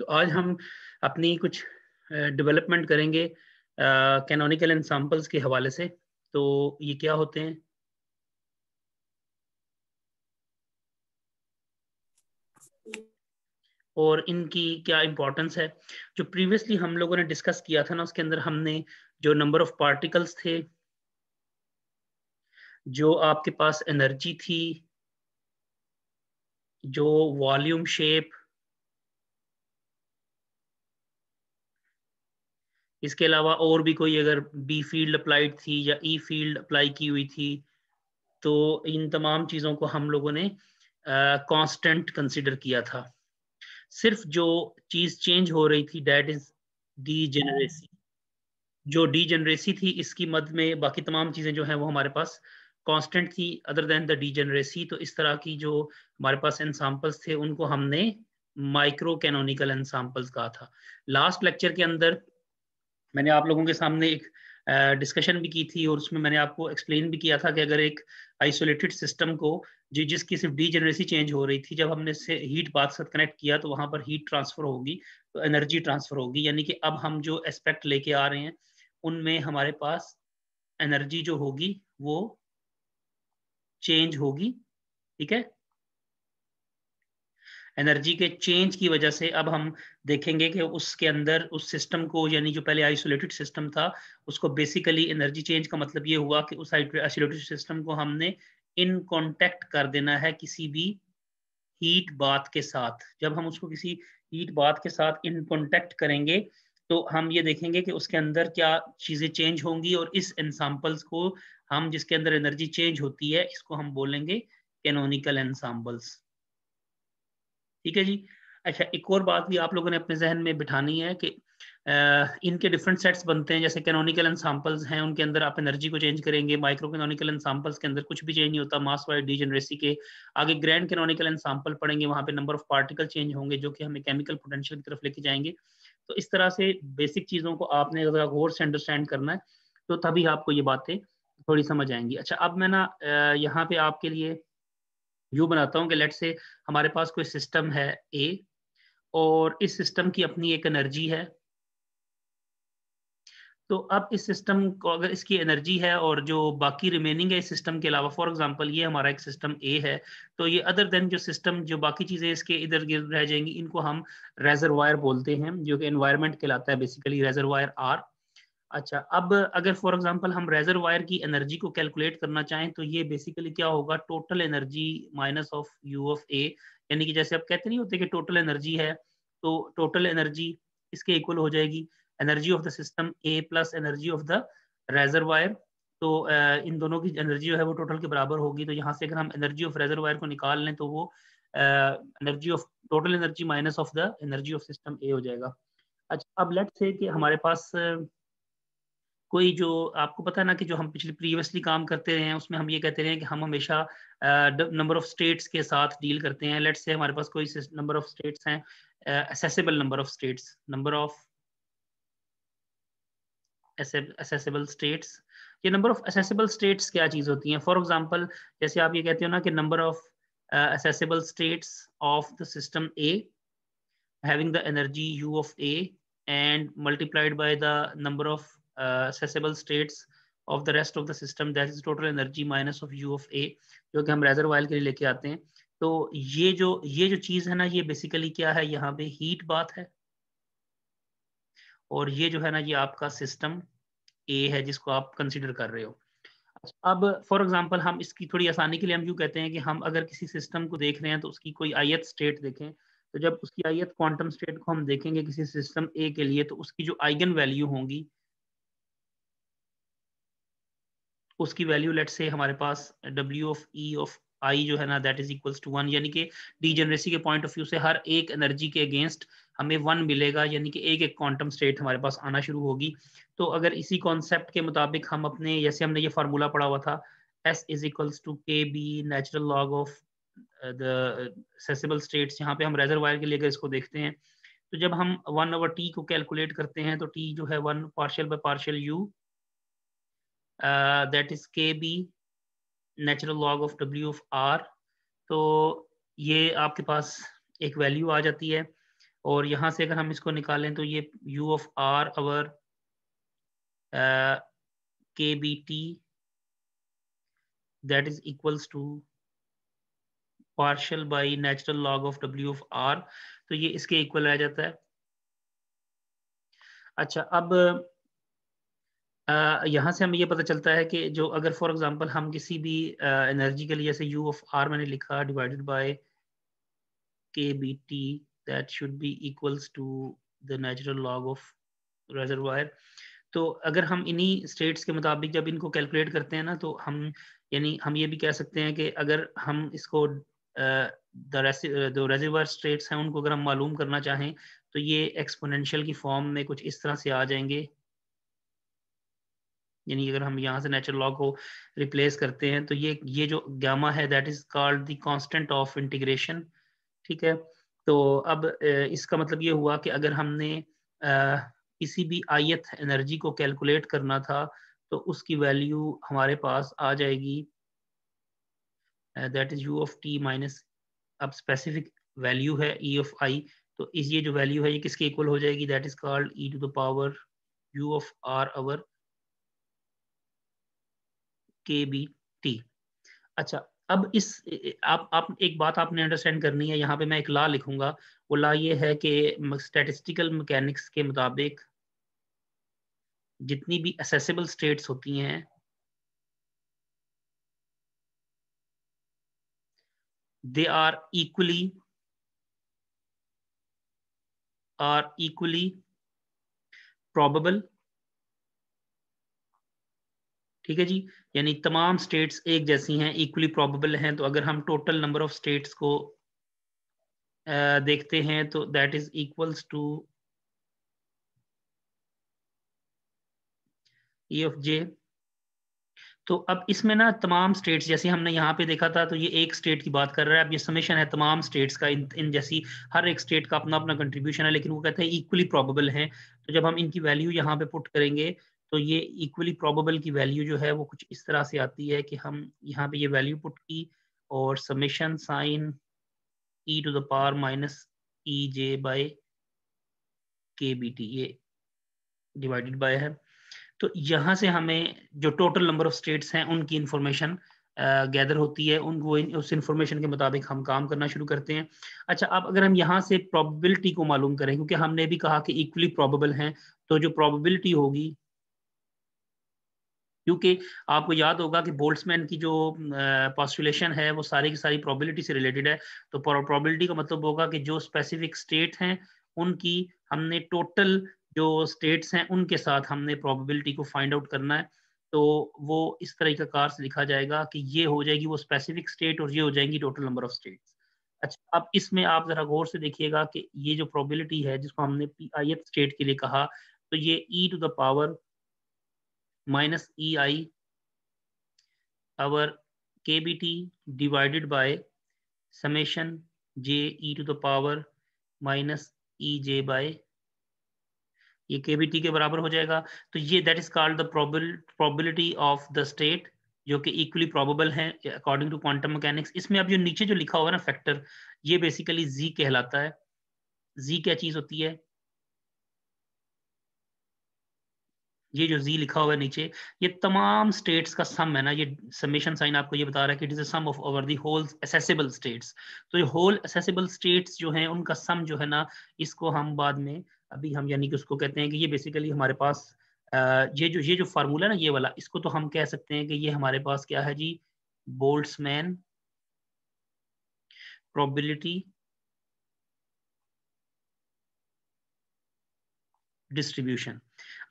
तो आज हम अपनी कुछ डेवलपमेंट करेंगे कैनोनिकल एग्जांपल्स के हवाले से तो ये क्या होते हैं और इनकी क्या इम्पोर्टेंस है जो प्रीवियसली हम लोगों ने डिस्कस किया था ना उसके अंदर हमने जो नंबर ऑफ पार्टिकल्स थे जो आपके पास एनर्जी थी जो वॉल्यूम शेप इसके अलावा और भी कोई अगर बी फील्ड अप्लाइड थी या ई e फील्ड अप्लाई की हुई थी तो इन तमाम चीज़ों को हम लोगों ने कांस्टेंट कंसिडर किया था सिर्फ जो चीज़ चेंज हो रही थी डैट इज डी जनरेसी जो डी जनरेसी थी इसकी मद में बाकी तमाम चीज़ें जो हैं वो हमारे पास कांस्टेंट थी other than the degeneracy तो इस तरह की जो हमारे पास एनसाम्पल्स थे उनको हमने माइक्रो कैनोनिकल एनसाम्पल्स कहा था लास्ट लेक्चर के अंदर मैंने आप लोगों के सामने एक डिस्कशन भी की थी और उसमें मैंने आपको एक्सप्लेन भी किया था कि अगर एक आइसोलेटेड सिस्टम को जो जिसकी सिर्फ डी जनरेसी चेंज हो रही थी जब हमने से हीट बाथ साथ कनेक्ट किया तो वहाँ पर हीट ट्रांसफर होगी तो एनर्जी ट्रांसफर होगी यानी कि अब हम जो एस्पेक्ट लेके आ रहे हैं उनमें हमारे पास एनर्जी जो होगी वो चेंज होगी ठीक है एनर्जी के चेंज की वजह से अब हम देखेंगे कि उसके अंदर उस सिस्टम को यानी जो पहले आइसोलेटेड सिस्टम था उसको बेसिकली एनर्जी चेंज का मतलब ये हुआ कि उस आइसोलेटेड सिस्टम को हमने इन कॉन्टेक्ट कर देना है किसी भी हीट बात के साथ जब हम उसको किसी हीट बात के साथ इन कॉन्टेक्ट करेंगे तो हम ये देखेंगे कि उसके अंदर क्या चीज़ें चेंज होंगी और इस एनसाम्पल्स को हम जिसके अंदर एनर्जी चेंज होती है इसको हम बोलेंगे कैनोनिकल एनसाम्पल्स ठीक है जी अच्छा एक और बात भी आप लोगों ने अपने जहन में बिठानी है कि आ, इनके डिफरेंट सेट्स बनते हैं जैसे कैनोनिकल एनसाम्पल्स हैं उनके अंदर आप एनर्जी को चेंज करेंगे माइक्रो कैनोनिकल एनसाम्पल्स के अंदर कुछ भी चेंज नहीं होता मास वाइड डीजनरेसी के आगे ग्रैंड कैनोनिकल एनसाम्पल पढ़ेंगे वहाँ पे नंबर ऑफ पार्टिकल चेंज होंगे जो कि हमें केमिकल पोटेंशियल की तरफ लेके जाएंगे तो इस तरह से बेसिक चीज़ों को आपने अगर गौर से अंडरस्टैंड करना है तो तभी आपको ये बातें थोड़ी समझ आएंगी अच्छा अब मैं ना यहाँ पे आपके लिए यू बनाता हूँ कि लेट से हमारे पास कोई सिस्टम है ए और इस सिस्टम की अपनी एक एनर्जी है तो अब इस सिस्टम को अगर इसकी एनर्जी है और जो बाकी रिमेनिंग है इस सिस्टम के अलावा फॉर एग्जांपल ये हमारा एक सिस्टम ए है तो ये अदर देन जो सिस्टम जो बाकी चीज़ें इसके इधर गिर रह जाएंगी इनको हम रेजरवायर बोलते हैं जो कि एनवायरमेंट कहलाता है बेसिकली रेजरवायर आर अच्छा अब अगर फॉर एग्जांपल हम रेजर वायर की एनर्जी को कैलकुलेट करना चाहें तो ये बेसिकली क्या होगा total energy minus of U of A यानी कि जैसे आप कहते नहीं होते कि टोटल एनर्जी है तो टोटल एनर्जी इसके इक्वल हो जाएगी energy of the system A plus energy of the reservoir तो इन दोनों की एनर्जी जो है वो टोटल के बराबर होगी तो यहाँ से अगर हम एनर्जी ऑफ रेजर वायर को निकाल लें तो वो energy of total energy minus of the energy of system A हो जाएगा अच्छा अब लेट से कि हमारे पास uh, कोई जो आपको पता ना कि जो हम पिछले प्रीवियसली काम करते रहे हैं उसमें हम ये कहते रहे हैं कि हम हमेशा नंबर ऑफ स्टेट्स के साथ डील करते हैं लेट्स से हमारे पास कोई नंबर ऑफ स्टेट्स हैं accessible number of states number of accessible states ये नंबर ऑफ असेसिबल स्टेट्स क्या चीज़ होती है फॉर एग्जाम्पल जैसे आप ये कहते हो ना कि number of accessible states of the system A having the energy U of A and multiplied by the number of accessible states of the rest of the system that is total energy minus of u of a jo ki hum reservoir ke liye leke aate hain to ye jo ye jo cheez hai na ye basically kya hai yahan pe heat bath hai aur ye jo hai na ye aapka system a hai jisko aap consider kar rahe ho अब for example हम इसकी थोड़ी आसानी के लिए हम you कहते हैं कि हम अगर किसी सिस्टम को देख रहे हैं तो उसकी कोई आयत स्टेट देखें तो जब उसकी आयत क्वांटम स्टेट को हम देखेंगे किसी सिस्टम ए के लिए तो उसकी जो आइगन वैल्यू होंगी उसकी वैल्यू लेट से हमारे पास W of E of I जो है ना that is equals to one यानी कि डी जनरेसी के पॉइंट ऑफ व्यू से हर एक एनर्जी के अगेंस्ट हमें वन मिलेगा यानी कि एक एक क्वांटम स्टेट हमारे पास आना शुरू होगी तो अगर इसी कॉन्सेप्ट के मुताबिक हम अपने जैसे हमने ये फार्मूला पढ़ा हुआ था S is equals to K B natural log of the accessible states यहाँ पे हम रेजरवायर के लिए अगर इसको देखते हैं तो जब हम वन ओवर टी को कैलकुलेट करते हैं तो टी जो है one partial by partial U uh, is K B natural log of W of R तो ये आपके पास एक वैल्यू आ जाती है और यहाँ से अगर हम इसको निकालें तो ये you of R our K B T that is equals to partial by natural log of W of R तो ये इसके इक्वल आ जाता है अच्छा अब यहाँ से हमें ये पता चलता है कि जो अगर फॉर एग्जांपल हम किसी भी एनर्जी के लिए जैसे यू ऑफ आर मैंने लिखा divided by K B T that should be equals to the natural log of reservoir तो अगर हम इन्हीं स्टेट्स के मुताबिक जब इनको कैलकुलेट करते हैं ना तो हम यानी हम ये भी कह सकते हैं कि अगर हम इसको जो रेजरवायर स्टेट्स हैं उनको अगर हम मालूम करना चाहें तो ये एक्सपोनेंशियल की फॉर्म में कुछ इस तरह से आ जाएंगे यानी अगर हम यहाँ से नेचुरल लॉग को रिप्लेस करते हैं तो ये ये जो गामा है that is called constant of integration ठीक है तो अब इसका मतलब ये हुआ कि अगर हमने किसी भी आयत एनर्जी को कैलकुलेट करना था तो उसकी वैल्यू हमारे पास आ जाएगी that is U of T minus अब स्पेसिफिक वैल्यू है ई ऑफ आई तो इस ये जो वैल्यू है ये किसके इक्वल हो जाएगी that is called E to the power U of R our K B T अच्छा अब इस आप आप एक बात आपने अंडरस्टैंड करनी है यहाँ पे मैं एक ला लिखूंगा वो ला ये है कि स्टैटिस्टिकल मैकेनिक्स के मुताबिक जितनी भी असेसिबल स्टेट्स होती हैं they are equally are equally probable ठीक है जी यानी तमाम स्टेट्स एक जैसी हैं इक्वली प्रोबेबल हैं तो अगर हम टोटल नंबर ऑफ स्टेट्स को uh, देखते हैं तो that is equals to E of J तो अब इसमें ना तमाम स्टेट्स जैसे हमने यहाँ पे देखा था तो ये एक स्टेट की बात कर रहा है अब ये समिशन है तमाम स्टेट्स का इन, इन जैसी हर एक स्टेट का अपना अपना कंट्रीब्यूशन है लेकिन वो कहते हैं इक्वली प्रोबेबल हैं तो जब हम इनकी वैल्यू यहाँ पे पुट करेंगे तो ये इक्वली प्रोबेबल की वैल्यू जो है वो कुछ इस तरह से आती है कि हम यहाँ पे ये वैल्यू पुट की और summation sign E to the power minus E J by K B T ये डिवाइडेड बाय है तो यहाँ से हमें जो टोटल नंबर ऑफ स्टेट्स हैं उनकी इंफॉर्मेशन गैदर होती है उन वो इन, उस इंफॉर्मेशन के मुताबिक हम काम करना शुरू करते हैं अच्छा अब अगर हम यहाँ से प्रॉबिलिटी को मालूम करें क्योंकि हमने भी कहा कि इक्वली प्रॉबेबल हैं तो जो प्रोबेबिलिटी होगी क्योंकि आपको याद होगा कि बोल्ट्समैन की जो पॉस्टुलेशन है वो सारी की सारी प्रोबेबिलिटी से रिलेटेड है तो प्रोबेबिलिटी का मतलब होगा कि जो स्पेसिफिक स्टेट हैं उनकी हमने टोटल जो स्टेट्स हैं उनके साथ हमने प्रोबेबिलिटी को फाइंड आउट करना है तो वो इस तरह का कार से लिखा जाएगा कि ये हो जाएगी वो स्पेसिफिक स्टेट और ये हो जाएंगी टोटल नंबर ऑफ स्टेट अच्छा अब इसमें आप ज़रा गौर से देखिएगा कि ये जो प्रोबेबिलिटी है जिसको हमने पी आई एफ स्टेट के लिए कहा तो ये E to the power minus EI our KBT divided by summation j e to the power minus e j by ये टी के बराबर हो जाएगा तो ये that is called the probability of the state जो कि इक्वली प्रोबेबल है अकॉर्डिंग टू क्वांटम मैकेनिक्स इसमें अब जो नीचे जो लिखा हुआ है ना फैक्टर ये बेसिकली जी कहलाता है जी क्या चीज होती है ये जो जी लिखा हुआ है नीचे ये तमाम स्टेट्स का सम है ना ये समेशन साइन आपको ये बता रहा है कि it is sum of over the whole accessible states तो ये होल असेसिबल स्टेट्स जो हैं उनका सम जो है ना इसको हम बाद में अभी हम यानी कि उसको कहते हैं कि ये बेसिकली हमारे पास ये जो ये जो फार्मूला है ना ये वाला इसको तो हम कह सकते हैं कि ये हमारे पास क्या है जी बोल्ट्समैन प्रॉबिलिटी डिस्ट्रीब्यूशन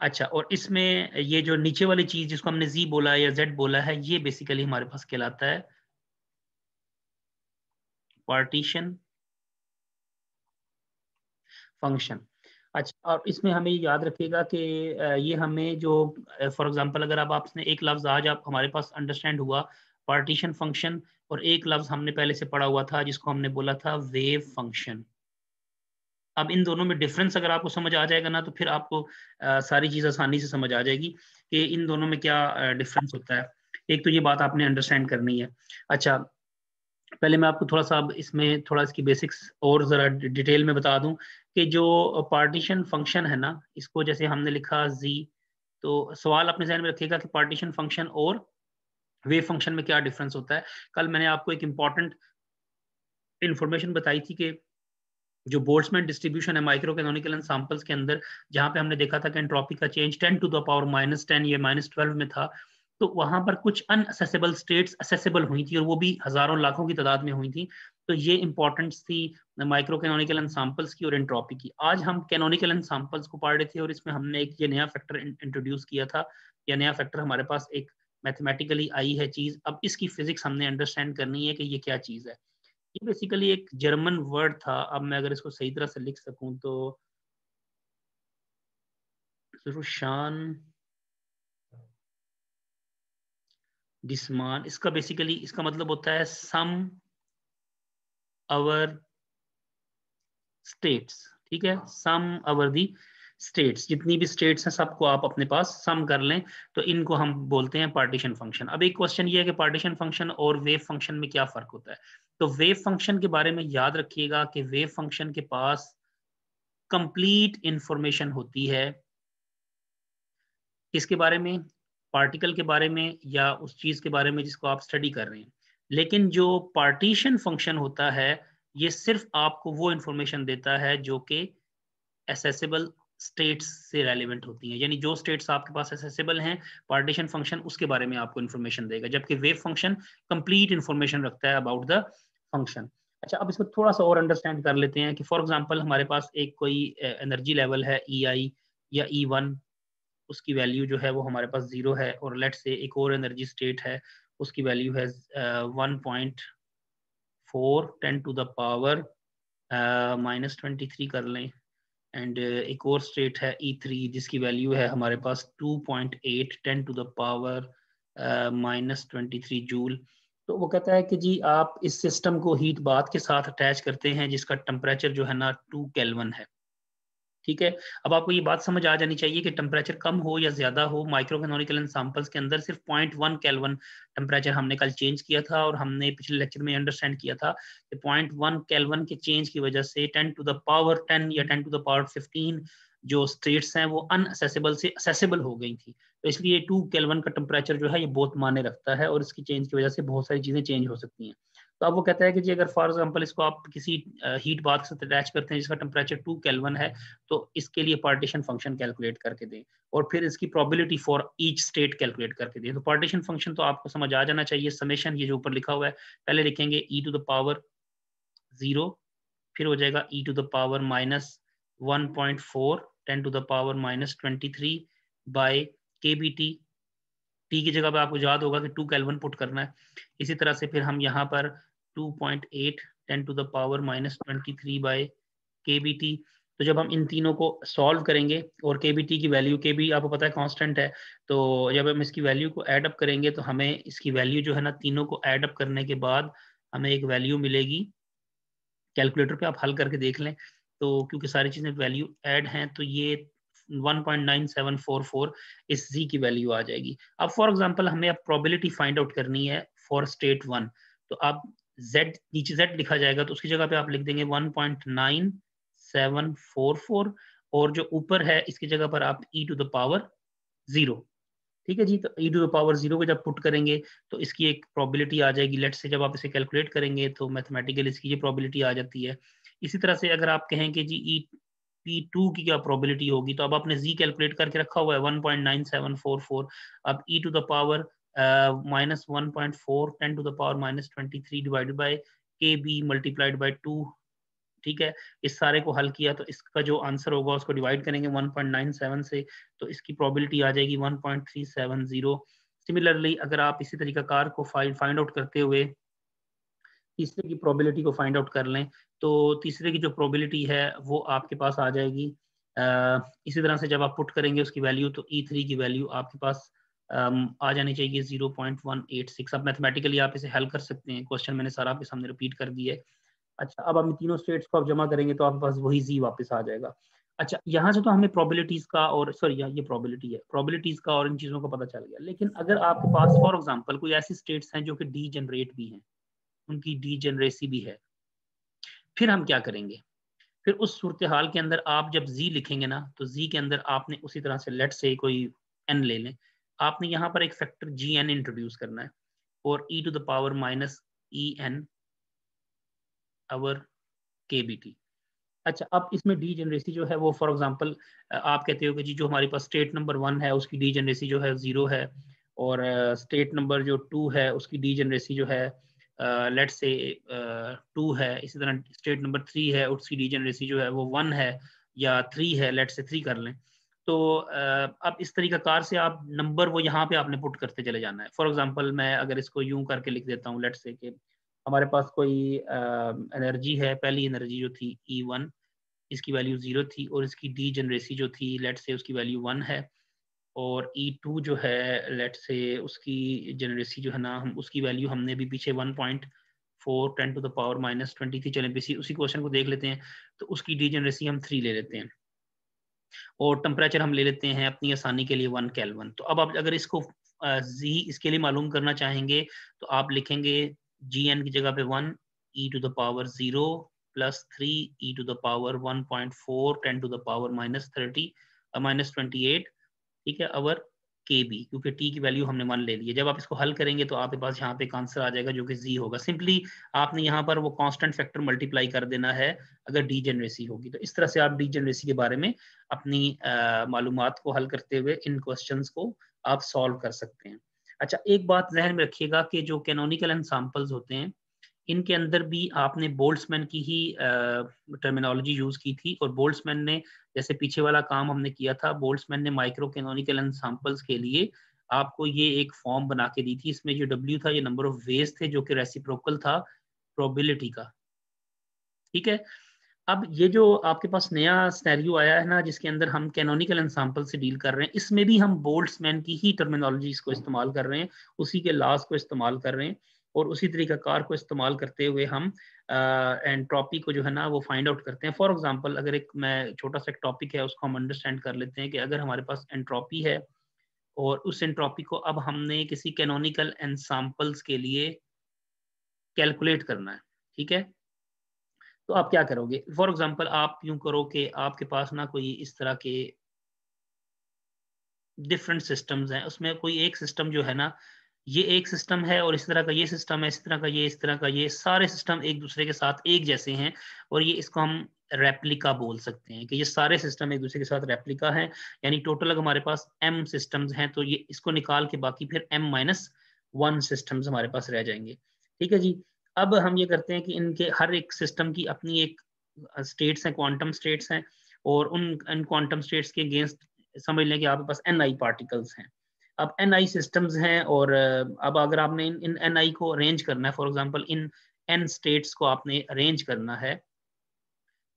अच्छा और इसमें ये जो नीचे वाली चीज जिसको हमने जी बोला या जेड बोला है ये बेसिकली हमारे पास कहलाता है पार्टीशन फंक्शन अच्छा और इसमें हमें याद रखिएगा कि ये हमें जो फॉर एग्जांपल अगर आप आपने एक लफ्ज़ आज आप हमारे पास अंडरस्टैंड हुआ पार्टीशन फंक्शन और एक लफ्ज़ हमने पहले से पढ़ा हुआ था जिसको हमने बोला था वेव फंक्शन अब इन दोनों में डिफरेंस अगर आपको समझ आ जाएगा ना तो फिर आपको आ, सारी चीज़ आसानी से समझ आ जाएगी कि इन दोनों में क्या डिफरेंस होता है एक तो ये बात आपने अंडरस्टैंड करनी है अच्छा पहले मैं आपको थोड़ा सा इसमें थोड़ा इसकी बेसिक्स और ज़रा डिटेल में बता दूं कि जो पार्टीशन फंक्शन है ना इसको जैसे हमने लिखा जी तो सवाल अपने जहन में रखिएगा कि पार्टीशन फंक्शन और वे फंक्शन में क्या डिफरेंस होता है कल मैंने आपको एक इम्पॉर्टेंट इन्फॉर्मेशन बताई थी कि जो बोल्ट्समैन डिस्ट्रीब्यूशन है माइक्रो कैनोनिकल एंड के अंदर जहां पे हमने देखा था कि एंट्रोपी का change ten to the power minus ten या माइनस ट्वेल्व में था तो वहां पर कुछ अनअसेसेबल स्टेट्स असेसेबल हुई थी और वो भी हजारों लाखों की तादाद में हुई थी तो ये इंपॉर्टेंस थी माइक्रो कैनोनिकल एनसाम्पल्स की और एंट्रोपी की आज हम कैनोनिकल सैंपल्स को पढ़ रहे थे और इसमें हमने एक ये नया फैक्टर इंट्रोड्यूस किया था यह नया फैक्टर हमारे पास एक मैथमेटिकली आई है चीज अब इसकी फिजिक्स हमने अंडरस्टैंड करनी है कि ये क्या चीज है ये बेसिकली एक जर्मन वर्ड था अब मैं अगर इसको सही तरह से लिख सकूं तो रुशान डिस्मान इसका बेसिकली इसका मतलब होता है सम अवर स्टेट्स ठीक है सम अवर दी स्टेट्स जितनी भी स्टेट्स हैं सबको आप अपने पास सम कर लें तो इनको हम बोलते हैं पार्टीशन फंक्शन अब एक क्वेश्चन ये है कि पार्टीशन फंक्शन और वेव फंक्शन में क्या फर्क होता है तो वेव फंक्शन के बारे में याद रखिएगा कि वेव फंक्शन के पास कंप्लीट इंफॉर्मेशन होती है किसके बारे में पार्टिकल के बारे में या उस चीज के बारे में जिसको आप स्टडी कर रहे हैं लेकिन जो पार्टीशन फंक्शन होता है ये सिर्फ आपको वो इंफॉर्मेशन देता है जो कि एसेसिबल स्टेट्स से रेलिवेंट होती है यानी जो स्टेट्स आपके पास एसेसिबल हैं पार्टीशन फंक्शन उसके बारे में आपको इन्फॉर्मेशन देगा जबकि वेव फंक्शन कंप्लीट इंफॉर्मेशन रखता है अबाउट द फंक्शन अच्छा अब इसको थोड़ा सा और अंडरस्टैंड कर लेते हैं कि फॉर एग्जांपल हमारे पास एक कोई एनर्जी लेवल है ई e आई या ई e वन उसकी वैल्यू जो है वो हमारे पास ज़ीरो है और लेट से एक और एनर्जी स्टेट है उसकी वैल्यू है one point four ten to the power minus twenty three कर लें एंड एक और स्टेट है ई e थ्री जिसकी वैल्यू है हमारे पास two point eight ten to the power minus twenty three joule तो वो कहता है कि जी आप इस सिस्टम को हीट बात के साथ अटैच करते हैं जिसका टेम्परेचर जो है ना टू कैलवन है ठीक है अब आपको ये बात समझ आ जानी चाहिए कि टेम्परेचर कम हो या ज्यादा हो माइक्रोकेनोनिकल एनसाम्पल्स के अंदर सिर्फ पॉइंट वन कैलवन टेम्परेचर हमने कल चेंज किया था और हमने पिछले लेक्चर में अंडरस्टैंड किया था कि पॉइंट वन कैलवन के चेंज की वजह से ten to the power ten या ten to the power fifteen जो स्टेट्स हैं वो अनसेसेबल से असेसेबल हो गई थी तो इसलिए टू केलवन का टेम्परेचर जो है ये बहुत माने रखता है और इसकी चेंज की वजह से बहुत सारी चीज़ें चेंज हो सकती हैं तो अब वो कहता है कि जी अगर फॉर एग्जांपल इसको आप किसी हीट बाथ से अटैच करते हैं जिसका टेम्परेचर टू केलवन है तो इसके लिए पार्टीशन फंक्शन कैलकुलेट करके दें और फिर इसकी probability for each state calculate करके दें तो पार्टीशन फंक्शन तो आपको समझ आ जाना चाहिए समेशन ये जो ऊपर लिखा हुआ है पहले लिखेंगे e to the power zero फिर हो जाएगा e to the power minus one point four ten to the power minus twenty three by K B T T की जगह पे आपको याद होगा कि टू कैलवन पुट करना है इसी तरह से फिर हम यहाँ पर 2.8 point eight ten to the power minus twenty three by K B T तो जब हम इन तीनों को सॉल्व करेंगे और के बी टी की वैल्यू के बी आपको पता है कांस्टेंट है तो जब हम इसकी वैल्यू को ऐड अप करेंगे तो हमें इसकी वैल्यू जो है ना तीनों को ऐड अप करने के बाद हमें एक वैल्यू मिलेगी कैलकुलेटर पे आप हल करके देख लें तो क्योंकि सारी चीज़ें वैल्यू ऐड हैं तो ये 1.9744 इस z की वैल्यू आ जाएगी अब फॉर एग्जांपल हमें अब प्रोबेबिलिटी फाइंड आउट करनी है फॉर स्टेट वन तो आप z नीचे z लिखा जाएगा तो उसकी जगह पे आप लिख देंगे 1.9744 और जो ऊपर है इसकी जगह पर आप e to the power zero ठीक है जी तो e to the power zero को जब पुट करेंगे तो इसकी एक प्रॉबिलिटी आ जाएगी लेट से जब आप इसे कैलकुलेट करेंगे तो मैथमेटिकल इसकी ये प्रॉबिलिटी आ जाती है इसी तरह से अगर आप कहें कि जी ई e पी टू की क्या प्रोबेबिलिटी होगी तो अब आपने जी कैलकुलेट करके रखा हुआ है one point nine seven four four अब e to the power minus one point four ten to the power minus twenty three divide by K B multiplied by two ठीक है इस सारे को हल किया तो इसका जो आंसर होगा उसको डिवाइड करेंगे 1.97 से तो इसकी प्रोबेबिलिटी आ जाएगी 1.370 सिमिलरली अगर आप इसी तरीका कार को फाइंड आउट करते हुए तीसरे की प्रोबेबिलिटी को फाइंड आउट कर लें तो तीसरे की जो प्रोबेबिलिटी है वो आपके पास आ जाएगी इसी तरह से जब आप पुट करेंगे उसकी वैल्यू तो ई e थ्री की वैल्यू आपके पास आ जानी चाहिए जीरो पॉइंट अब मैथमेटिकली आप इसे हल कर सकते हैं क्वेश्चन मैंने सारा आपके सामने रिपीट कर दिया है अच्छा अब हम तीनों स्टेट्स को आप जमा करेंगे तो आपके पास वही जी वापस आ जाएगा अच्छा यहाँ से तो हमें प्रोबेबिलिटीज का और सॉरी यहाँ ये प्रोबेबिलिटी है प्रोबेबिलिटीज का और इन चीज़ों का पता चल गया लेकिन अगर आपके पास फॉर एग्जाम्पल कोई ऐसी स्टेट्स हैं जो कि डी जनरेट भी हैं उनकी डीजनरेसी भी है फिर हम क्या करेंगे फिर उस सूरत हाल के अंदर आप जब जी लिखेंगे ना तो जी के अंदर आपने उसी तरह से लेट से कोई एन ले लें आपने यहाँ पर एक फैक्टर जी एन इंट्रोड्यूस करना है और e to the power minus e N over K B T अच्छा अब इसमें डी जनरेसी जो है वो फॉर एग्जांपल आप कहते हो कि जी जो हमारे पास स्टेट नंबर वन है उसकी डी जनरेसी जो है ज़ीरो है और स्टेट नंबर जो टू है उसकी डी जनरेसी जो है लेट से टू है इसी तरह स्टेट नंबर थ्री है उसकी डिजेनरेसी जो है वो वन है या थ्री है लेट से थ्री कर लें तो uh, अब इस तरीका कार से आप नंबर वो यहाँ पे आपने पुट करते चले जाना है फॉर एग्जाम्पल मैं अगर इसको यूं करके लिख देता हूँ लेट से कि हमारे पास कोई एनर्जी uh, है पहली एनर्जी जो थी ई e वन इसकी वैल्यू ज़ीरो थी और इसकी डी जनरेसी जो थी लेट से उसकी वैल्यू वन है और E2 जो है लेट से उसकी जनरेसी जो है ना हम उसकी वैल्यू हमने भी पीछे 1.4 point four ten to the power minus twenty थी चलें पीसी उसी क्वेश्चन को देख लेते हैं तो उसकी डी जनरेसी हम थ्री ले लेते हैं और टेम्परेचर हम ले लेते हैं अपनी आसानी के लिए वन कैलवन तो अब आप अगर इसको जी इसके लिए मालूम करना चाहेंगे तो आप लिखेंगे जी एन की जगह पे one e to the power zero plus three e to the power one point four ten to the power minus thirty minus twenty eight ठीक है अवर के बी क्योंकि टी की वैल्यू हमने मान ले ली है जब आप इसको हल करेंगे तो आपके पास यहाँ पे एक आंसर आ जाएगा जो कि जी होगा सिंपली आपने यहाँ पर वो कांस्टेंट फैक्टर मल्टीप्लाई कर देना है अगर डी जनरेसी होगी तो इस तरह से आप डी जनरेसी के बारे में अपनी मालूम को हल करते हुए इन क्वेश्चन को आप सॉल्व कर सकते हैं अच्छा एक बात जहन में रखिएगा कि जो कैनोनिकल एंड होते हैं इनके अंदर भी आपने बोल्ट्समैन की ही टर्मिनोलॉजी यूज की थी और बोल्ट्समैन ने जैसे पीछे वाला काम हमने किया था बोल्ट्समैन ने माइक्रो कैनोनिकल एनसाम्पल्स के लिए आपको ये एक फॉर्म बना के दी थी इसमें जो डब्ल्यू था ये नंबर ऑफ वेज थे जो कि रेसिप्रोकल था प्रोबिलिटी का ठीक है अब ये जो आपके पास नया स्नैरियो आया है ना जिसके अंदर हम कैनोनिकल एनसाम्पल से डील कर रहे हैं इसमें भी हम बोल्ट्समैन की ही टर्मिनोलॉजी को इस्तेमाल कर रहे हैं उसी के लास्ट को इस्तेमाल कर रहे हैं और उसी तरीक़ाकार को इस्तेमाल करते हुए हम एंट्रॉपी को जो है ना वो फाइंड आउट करते हैं फॉर एग्जांपल अगर एक मैं छोटा सा एक टॉपिक है उसको हम अंडरस्टैंड कर लेते हैं कि अगर हमारे पास एंट्रॉपी है और उस एंट्रॉपी को अब हमने किसी कैनोनिकल एनसाम्पल्स के लिए कैलकुलेट करना है ठीक है तो आप क्या करोगे फॉर एग्जाम्पल आप यूं करो कि आपके पास ना कोई इस तरह के डिफरेंट सिस्टम्स हैं उसमें कोई एक सिस्टम जो है ना ये एक सिस्टम है और इस तरह का ये सिस्टम है इस तरह का ये इस तरह का ये सारे सिस्टम एक दूसरे के साथ एक जैसे हैं और ये इसको हम रेप्लिका बोल सकते हैं कि ये सारे सिस्टम एक दूसरे के साथ रेप्लिका है यानी टोटल अगर हमारे पास एम सिस्टम हैं तो ये इसको निकाल के बाकी फिर एम माइनस वन सिस्टम हमारे पास रह जाएंगे ठीक है जी अब हम ये करते हैं कि इनके हर एक सिस्टम की अपनी एक स्टेट्स हैं क्वांटम स्टेट्स हैं और उन क्वांटम स्टेट्स के अगेंस्ट समझ लें कि आपके पास एन आई पार्टिकल्स हैं अब एन आई सिस्टम्स हैं और अब अगर आपने इन इन एन आई को अरेंज करना है फॉर एग्जाम्पल इन एन स्टेट्स को आपने अरेंज करना है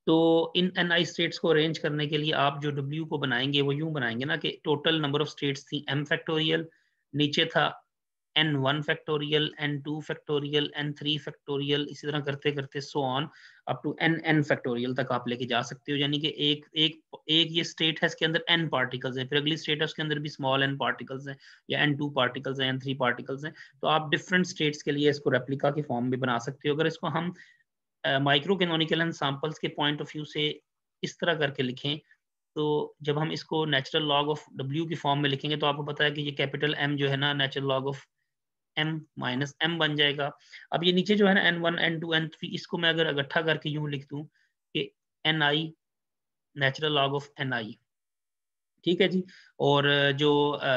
तो इन एन आई स्टेट्स को अरेंज करने के लिए आप जो डब्ल्यू को बनाएंगे वो यूं बनाएंगे ना कि टोटल नंबर ऑफ स्टेट्स थी एम फैक्टोरियल नीचे था N one factorial N two factorial N three factorial इसी तरह करते करते so on up to N N factorial तक आप लेके जा सकते हो यानी कि एक एक एक ये स्टेट है इसके अंदर एन पार्टिकल्स हैं फिर अगली स्टेट है उसके अंदर भी स्मॉल एन पार्टिकल्स हैं या एन टू पार्टिकल्स हैं एन थ्री पार्टिकल्स हैं तो आप डिफरेंट स्टेट्स के लिए इसको रेप्लिका के फॉर्म में बना सकते हो अगर इसको हम माइक्रो कैनोनिकल एंड सैम्पल्स के पॉइंट ऑफ व्यू से इस तरह करके लिखें तो जब हम इसको नेचुरल लॉग ऑफ डब्ल्यू की फॉर्म में लिखेंगे तो आपको पता है कि ये कैपिटल एम जो है ना natural log of M minus M बन जाएगा अब ये नीचे जो है ना N one N two N three इसको मैं अगर इकट्ठा करके यूं लिख दूं कि N I natural log of N I ठीक है जी और जो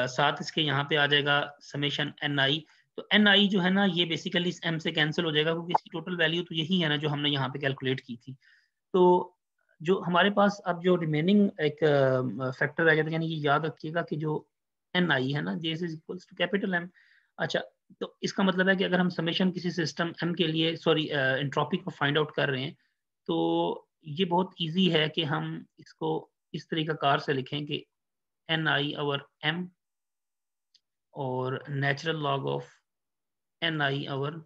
साथ इसके यहाँ पे आ जाएगा समेशन एन आई तो एन आई जो है ना ये बेसिकली इस एम से कैंसिल हो जाएगा क्योंकि इसकी टोटल वैल्यू तो यही है ना जो हमने यहाँ पे कैलकुलेट की थी तो जो हमारे पास अब जो रिमेनिंग एक फैक्टर रह जाता है यानी ये याद रखिएगा कि जो एन आई है ना J is equals to capital M अच्छा तो इसका मतलब है कि अगर हम समेशन किसी सिस्टम एम के लिए सॉरी एंट्रोपी को फाइंड आउट कर रहे हैं तो ये बहुत इजी है कि हम इसको इस तरीका कार से लिखें कि एन आई आवर एम और natural log of N I over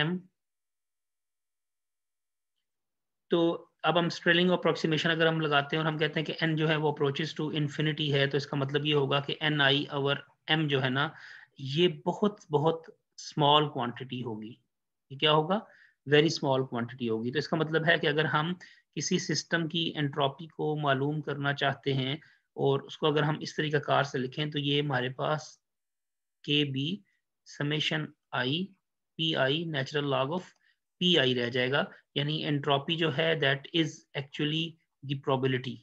M तो अब हम स्ट्रेलिंग अप्रोक्सीमेशन अगर हम लगाते हैं और हम कहते हैं कि एन जो है वो अप्रोचेस टू इन्फिनिटी है तो इसका मतलब ये होगा कि एन आई आवर एम जो है ना ये बहुत बहुत स्मॉल क्वांटिटी होगी ये क्या होगा वेरी स्मॉल क्वांटिटी होगी तो इसका मतलब है कि अगर हम किसी सिस्टम की एंट्रोपी को मालूम करना चाहते हैं और उसको अगर हम इस तरीका कार से लिखें तो ये हमारे पास K B summation I P I natural log of P I रह जाएगा यानी एंट्रोपी जो है that is actually the probability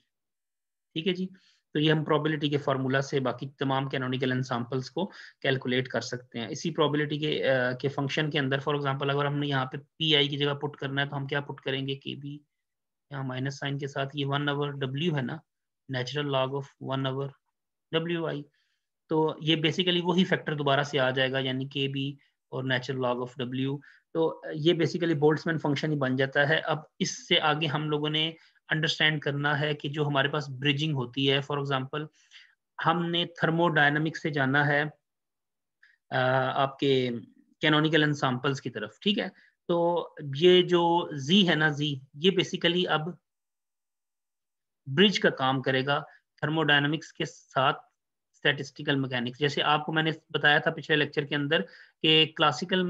ठीक है जी तो ये हम प्रोबेबिलिटी के फार्मूला से बाकी तमाम कैनोनिकल एनसाम्पल्स को कैलकुलेट कर सकते हैं इसी प्रोबेबिलिटी के आ, के फंक्शन के अंदर फॉर एग्जांपल अगर हमने यहाँ पे पी आई की जगह पुट करना है तो हम क्या पुट करेंगे के बी यहाँ माइनस साइन के साथ ये वन आवर डब्ल्यू है ना natural log of one over W I तो ये बेसिकली वही फैक्टर दोबारा से आ जाएगा यानी के बी और नेचुरल लॉग ऑफ डब्ल्यू तो ये बेसिकली बोल्ट्समैन फंक्शन ही बन जाता है अब इससे आगे हम लोगों ने अंडरस्टैंड करना है कि जो हमारे पास ब्रिजिंग होती है फॉर एग्जांपल हमने थर्मोडाइनमिक्स से जाना है आपके कैनोनिकल एनसाम्पल्स की तरफ ठीक है तो ये जो जी है ना जी ये बेसिकली अब ब्रिज का काम करेगा थर्मोडाइनमिक्स के साथ स्टैटिस्टिकल मैकेनिक्स जैसे आपको मैंने बताया था पिछले लेक्चर के अंदर कि क्लासिकल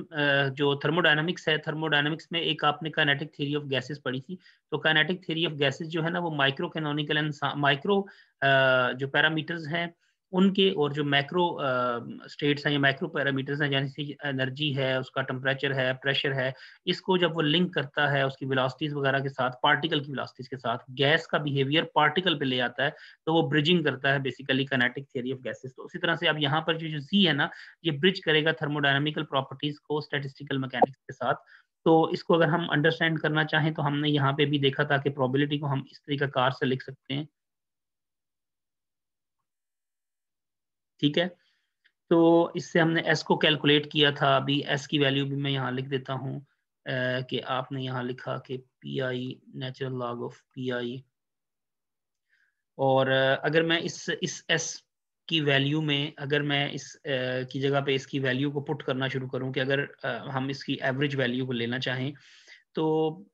जो थर्मोडाइनमिक्स है थर्मोडाइनमिक्स में एक आपने काइनेटिक थ्योरी ऑफ गैसेस पढ़ी थी तो काइनेटिक थ्योरी ऑफ गैसेस जो है ना वो माइक्रो कैनोनिकल एंड माइक्रो जो पैरामीटर्स हैं उनके और जो मैक्रो स्टेट्स हैं या मैक्रो पैरामीटर्स हैं जैसे एनर्जी है उसका टेम्परेचर है प्रेशर है इसको जब वो लिंक करता है उसकी विलासिटीज वगैरह के साथ पार्टिकल की विलासिटीज के साथ गैस का बिहेवियर पार्टिकल पे ले आता है तो वो ब्रिजिंग करता है basically kinetic theory of gases तो उसी तरह से अब यहाँ पर जो जो जी है ना ये ब्रिज करेगा थर्मोडाइनमिकल प्रॉपर्टीज को स्टेटिस्टिकल मैकेनिक्स के साथ तो इसको अगर हम अंडरस्टैंड करना चाहें तो हमने यहाँ पे भी देखा था कि प्रोबेबिलिटी को हम इस तरीका कार से लिख सकते हैं ठीक है तो इससे हमने एस को कैलकुलेट किया था अभी एस की वैल्यू भी मैं यहाँ लिख देता हूँ कि आपने यहाँ लिखा कि P I natural log of P I और अगर मैं इस इस एस की वैल्यू में अगर मैं इस आ, की जगह पे इसकी वैल्यू को पुट करना शुरू करूं कि अगर आ, हम इसकी एवरेज वैल्यू को लेना चाहें तो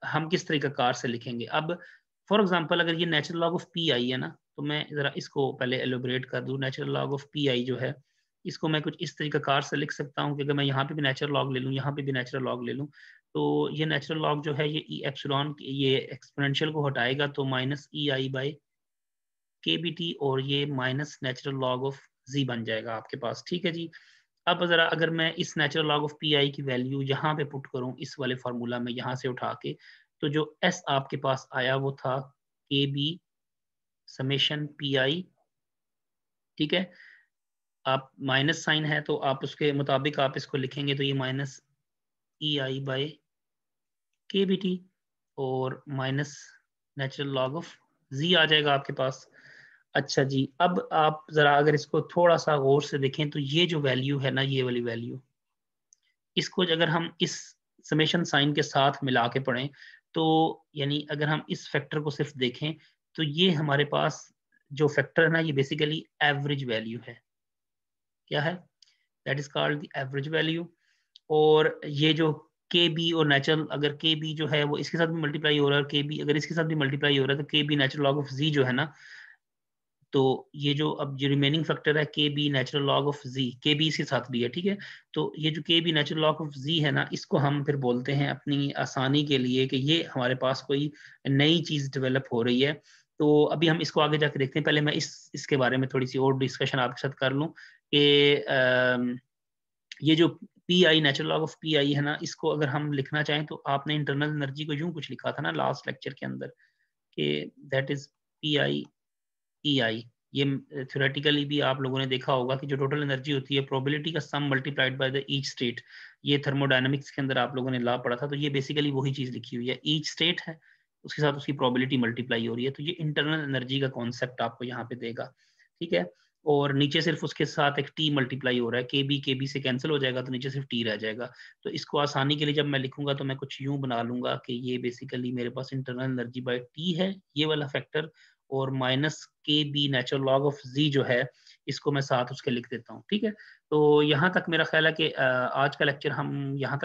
हम किस तरीका कार से लिखेंगे अब फॉर एग्जांपल अगर ये natural log of P I है ना तो मैं ज़रा इसको पहले एलोबरेट कर दूँ natural log of P I जो है इसको मैं कुछ इस तरीका कार से लिख सकता हूँ कि अगर मैं यहाँ पे भी नेचुरल लॉग ले लूँ यहाँ पे भी नेचुरल लॉग ले लूँ तो ये नेचुरल लॉग जो है ये ई e एप्सलॉन ये एक्सपोनेंशियल को हटाएगा तो minus E I by K B T और ये minus natural log of G बन जाएगा आपके पास ठीक है जी अब ज़रा अगर मैं इस natural log of P I की वैल्यू यहाँ पे पुट करूँ इस वाले फार्मूला में यहाँ से उठा के तो जो एस आपके पास आया वो था के बी समेशन पी आई ठीक है आप माइनस साइन है तो आप उसके मुताबिक आप इसको लिखेंगे तो ये minus E I by K B T और minus natural log of G आ जाएगा आपके पास अच्छा जी अब आप ज़रा अगर इसको थोड़ा सा गौर से देखें तो ये जो वैल्यू है ना ये वाली वैल्यू इसको अगर हम इस समेशन साइन के साथ मिला के पढ़ें तो यानी अगर हम इस फैक्टर को सिर्फ देखें तो ये हमारे पास जो फैक्टर है ना ये बेसिकली एवरेज वैल्यू है क्या है that is called the average value और ये जो के बी और नेचुरल अगर के बी जो है वो इसके साथ भी मल्टीप्लाई हो रहा है के बी अगर इसके साथ भी मल्टीप्लाई हो रहा है तो K B natural log of G जो है ना तो ये जो अब जो रिमेनिंग फैक्टर है K B natural log of G K B इसके साथ भी है ठीक है तो ये जो K B natural log of G है ना इसको हम फिर बोलते हैं अपनी आसानी के लिए कि ये हमारे पास कोई नई चीज़ डेवलप हो रही है तो अभी हम इसको आगे जाके देखते हैं पहले मैं इस इसके बारे में थोड़ी सी और डिस्कशन आपके साथ कर लूँ कि ये जो P I natural log of P I है ना इसको अगर हम लिखना चाहें तो आपने इंटरनल एनर्जी को यूं कुछ लिखा था ना लास्ट लेक्चर के अंदर कि that is P I E I ये थ्योरेटिकली भी आप लोगों ने देखा होगा कि जो टोटल एनर्जी होती है प्रोबेबिलिटी का sum multiplied by the each state ये थर्मोडाइनमिक्स के अंदर आप लोगों ने ला पड़ा था तो ये बेसिकली वही चीज लिखी हुई है ईच स्टेट है उसके साथ उसकी प्रोबेबिलिटी मल्टीप्लाई हो रही है तो ये इंटरनल एनर्जी का कॉन्सेप्ट आपको यहाँ पे देगा ठीक है और नीचे सिर्फ उसके साथ एक टी मल्टीप्लाई हो रहा है के बी के बी से कैंसिल हो जाएगा तो नीचे सिर्फ टी रह जाएगा तो इसको आसानी के लिए जब मैं लिखूंगा तो मैं कुछ यूं बना लूंगा कि ये बेसिकली मेरे पास इंटरनल एनर्जी बाय टी है ये वाला फैक्टर और minus K B natural log of G जो है इसको मैं साथ उसके लिख देता हूँ ठीक है तो यहाँ तक मेरा ख्याल है कि आज का लेक्चर हम यहाँ तक